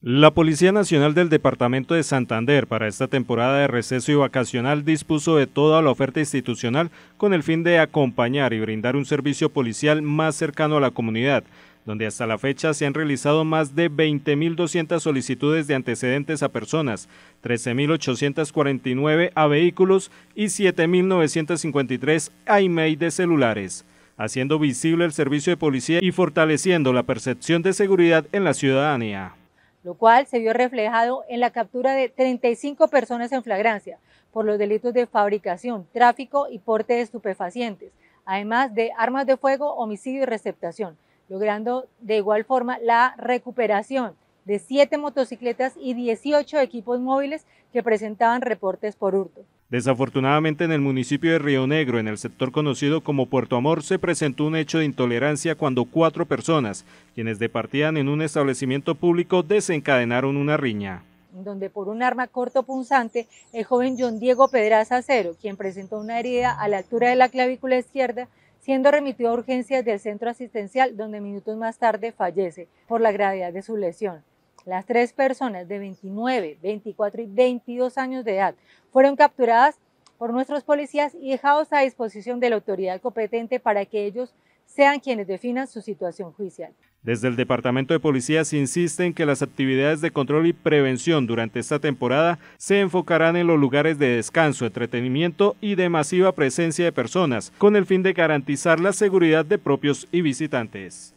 La Policía Nacional del Departamento de Santander para esta temporada de receso y vacacional dispuso de toda la oferta institucional con el fin de acompañar y brindar un servicio policial más cercano a la comunidad, donde hasta la fecha se han realizado más de 20.200 solicitudes de antecedentes a personas, 13.849 a vehículos y 7.953 a email de celulares haciendo visible el servicio de policía y fortaleciendo la percepción de seguridad en la ciudadanía lo cual se vio reflejado en la captura de 35 personas en flagrancia por los delitos de fabricación, tráfico y porte de estupefacientes, además de armas de fuego, homicidio y receptación, logrando de igual forma la recuperación de 7 motocicletas y 18 equipos móviles que presentaban reportes por hurto. Desafortunadamente en el municipio de Río Negro, en el sector conocido como Puerto Amor, se presentó un hecho de intolerancia cuando cuatro personas, quienes departían en un establecimiento público, desencadenaron una riña. Donde por un arma corto punzante, el joven John Diego Pedraza Acero, quien presentó una herida a la altura de la clavícula izquierda, siendo remitido a urgencias del centro asistencial, donde minutos más tarde fallece por la gravedad de su lesión. Las tres personas de 29, 24 y 22 años de edad fueron capturadas por nuestros policías y dejados a disposición de la autoridad competente para que ellos sean quienes definan su situación judicial. Desde el Departamento de Policía se insiste en que las actividades de control y prevención durante esta temporada se enfocarán en los lugares de descanso, entretenimiento y de masiva presencia de personas, con el fin de garantizar la seguridad de propios y visitantes.